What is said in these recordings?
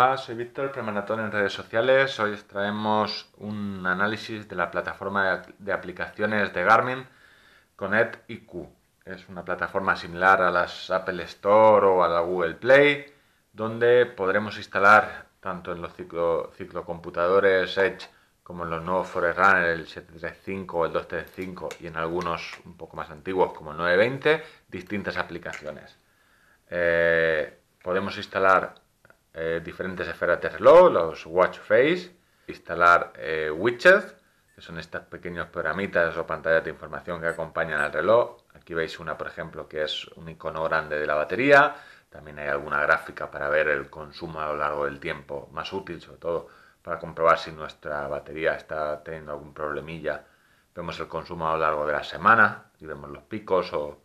Hola, soy Víctor Premanatón en redes sociales. Hoy os traemos un análisis de la plataforma de aplicaciones de Garmin Connect IQ. Es una plataforma similar a las Apple Store o a la Google Play, donde podremos instalar tanto en los ciclo, ciclocomputadores Edge como en los nuevos Forerunner, el 735 o el 235 y en algunos un poco más antiguos como el 920, distintas aplicaciones. Eh, podemos instalar eh, diferentes esferas de reloj, los watch face, instalar eh, widgets, que son estas pequeñas programitas o pantallas de información que acompañan al reloj. Aquí veis una, por ejemplo, que es un icono grande de la batería. También hay alguna gráfica para ver el consumo a lo largo del tiempo, más útil sobre todo para comprobar si nuestra batería está teniendo algún problemilla. Vemos el consumo a lo largo de la semana y vemos los picos o,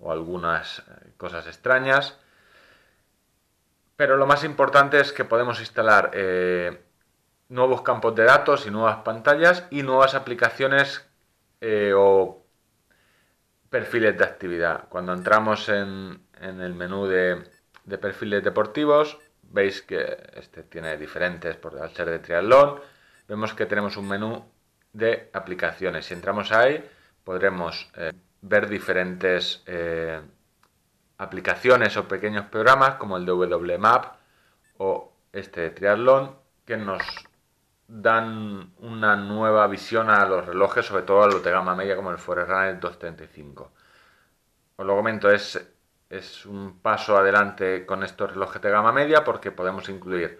o algunas eh, cosas extrañas. Pero lo más importante es que podemos instalar eh, nuevos campos de datos y nuevas pantallas y nuevas aplicaciones eh, o perfiles de actividad. Cuando entramos en, el menú de, perfiles deportivos, veis que este tiene diferentes por al ser de triatlón. Vemos que tenemos un menú de aplicaciones. Si entramos ahí, podremos eh, ver diferentes aplicaciones o pequeños programas como el WMAP o este triatlón que nos dan una nueva visión a los relojes, sobre todo a los de gama media como el Forerunner 235. Os lo comento, es, es un paso adelante con estos relojes de gama media porque podemos incluir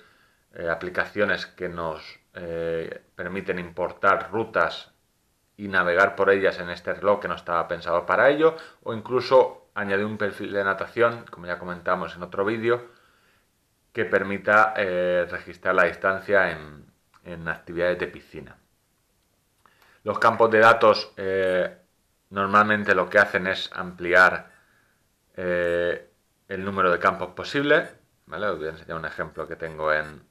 eh, aplicaciones que nos eh, permiten importar rutas y navegar por ellas en este reloj que no estaba pensado para ello, o incluso añadir un perfil de natación, como ya comentamos en otro vídeo, que permita eh, registrar la distancia en, actividades de piscina. Los campos de datos eh, normalmente lo que hacen es ampliar eh, el número de campos posibles. ¿vale? Os voy a enseñar un ejemplo que tengo en,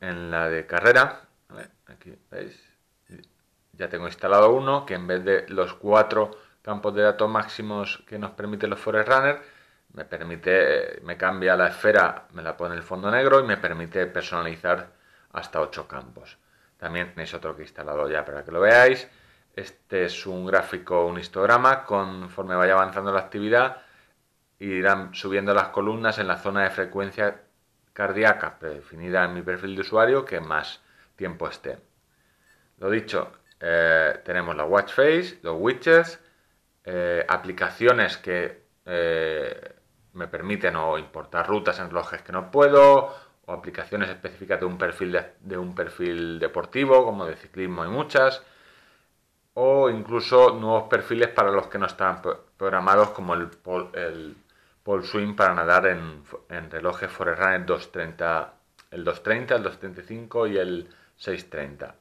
en, la de carrera. Aquí veis ya tengo instalado uno que en vez de los cuatro campos de datos máximos que nos permite los runner me permite, me cambia la esfera, me la pone el fondo negro y me permite personalizar hasta ocho campos. También tenéis otro que he instalado ya para que lo veáis. Este es un gráfico, un histograma, conforme vaya avanzando la actividad irán subiendo las columnas en la zona de frecuencia cardíaca definida en mi perfil de usuario que más tiempo esté. Lo dicho, eh, tenemos la watch face, los widgets, eh, aplicaciones que eh, me permiten o importar rutas en relojes que no puedo, o aplicaciones específicas de un perfil, de, un perfil deportivo, como de ciclismo y muchas, o incluso nuevos perfiles para los que no están programados, como el, el pole Swim para nadar en, relojes Forerunner 230, el 230, el 235 y el 630.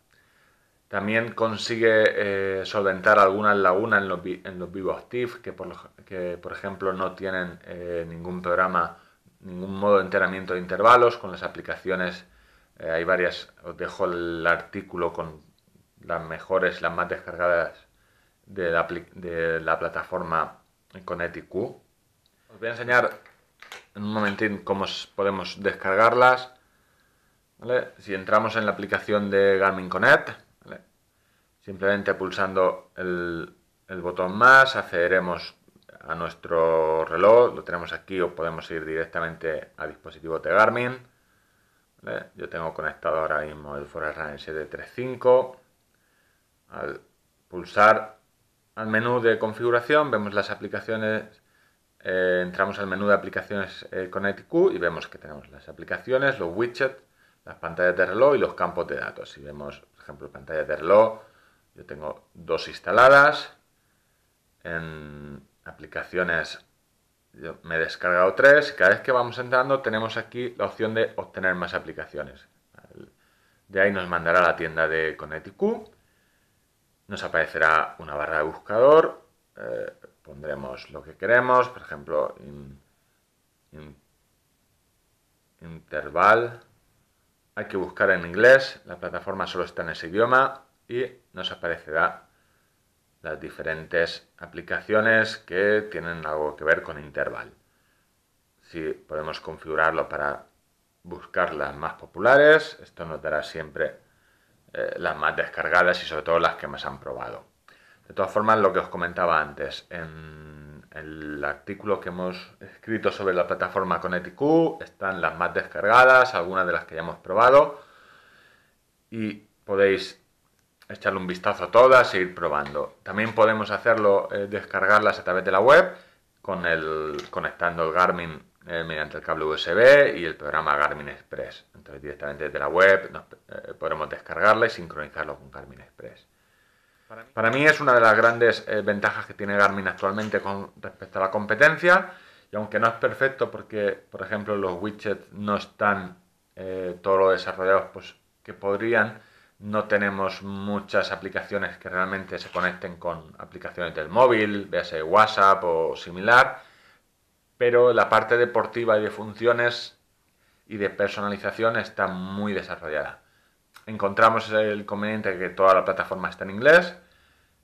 También consigue eh, solventar algunas lagunas en los, en los Vivo Active, que por, que por ejemplo no tienen eh, ningún programa, ningún modo de enteramiento de intervalos. Con las aplicaciones eh, hay varias, os dejo el artículo con las mejores, las más descargadas de la, de la plataforma con e Os voy a enseñar en un momentín cómo podemos descargarlas. Si entramos en la aplicación de Garmin Connect, Simplemente pulsando el, botón más accederemos a nuestro reloj, lo tenemos aquí o podemos ir directamente al dispositivo de Garmin. Yo tengo conectado ahora mismo el Forerunner CD35. Al pulsar al menú de configuración vemos las aplicaciones, eh, entramos al menú de aplicaciones Connect eh, con y vemos que tenemos las aplicaciones, los widgets, las pantallas de reloj y los campos de datos. Si vemos, por ejemplo, pantallas de reloj, yo tengo dos instaladas. En aplicaciones me he descargado tres. Cada vez que vamos entrando tenemos aquí la opción de obtener más aplicaciones. De ahí nos mandará a la tienda de Connecticut. Nos aparecerá una barra de buscador. Eh, pondremos lo que queremos. Por ejemplo, interval. Hay que buscar en inglés. La plataforma solo está en ese idioma y nos aparecerá las diferentes aplicaciones que tienen algo que ver con Interval. Si podemos configurarlo para buscar las más populares, esto nos dará siempre eh, las más descargadas y sobre todo las que más han probado. De todas formas, lo que os comentaba antes, en el artículo que hemos escrito sobre la plataforma con están las más descargadas, algunas de las que ya hemos probado y podéis echarle un vistazo a todas e ir probando. También podemos hacerlo, eh, descargarlas a través de la web, conectando el Garmin eh, mediante el cable USB y el programa Garmin Express. Entonces directamente desde la web eh, podremos descargarla y sincronizarlo con Garmin Express. Para mí, es una de las grandes ventajas que tiene Garmin actualmente con respecto a la competencia. Y aunque no es perfecto porque, por ejemplo, los widgets no están todo lo desarrollados pues, que podrían, no tenemos muchas aplicaciones que realmente se conecten con aplicaciones del móvil, sea WhatsApp o similar, pero la parte deportiva y de funciones y de personalización está muy desarrollada. Encontramos el conveniente que toda la plataforma está en inglés,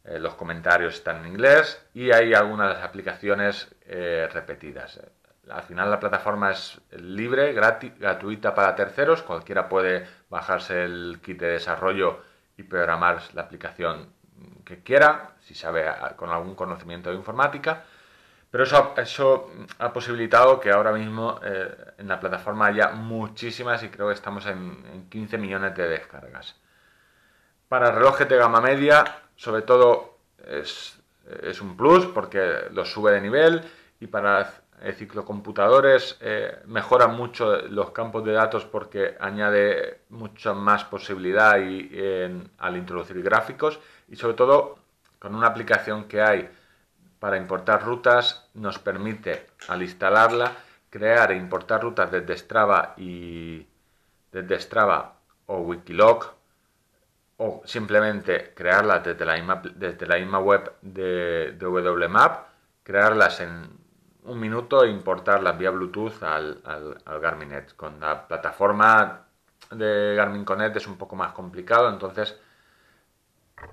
eh, los comentarios están en inglés y hay algunas aplicaciones eh, repetidas. Al final la plataforma es libre, gratuita para terceros, cualquiera puede bajarse el kit de desarrollo y programar la aplicación que quiera, si sabe con algún conocimiento de informática. Pero eso, eso ha posibilitado que ahora mismo eh, en la plataforma haya muchísimas y creo que estamos en, 15 millones de descargas. Para relojes de gama media, sobre todo es, un plus porque los sube de nivel y para eh, ciclocomputadores computadores eh, mejoran mucho los campos de datos porque añade mucha más posibilidad al introducir gráficos y sobre todo con una aplicación que hay para importar rutas nos permite al instalarla crear e importar rutas desde Strava y desde Strava o Wikiloc o simplemente crearlas desde la misma, desde la web de, de WMAP, crearlas en un minuto e importarla vía Bluetooth al, al, Garmin Con la plataforma de Garmin Connect es un poco más complicado, entonces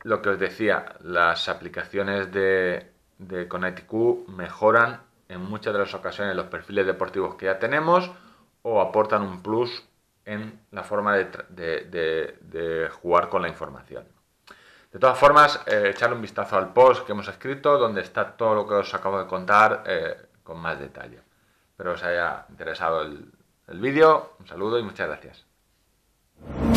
lo que os decía, las aplicaciones de, de Connect IQ mejoran en muchas de las ocasiones los perfiles deportivos que ya tenemos o aportan un plus en la forma de, jugar con la información. De todas formas, eh, echar un vistazo al post que hemos escrito, donde está todo lo que os acabo de contar eh, con más detalle. Espero os haya interesado el, el vídeo. Un saludo y muchas gracias.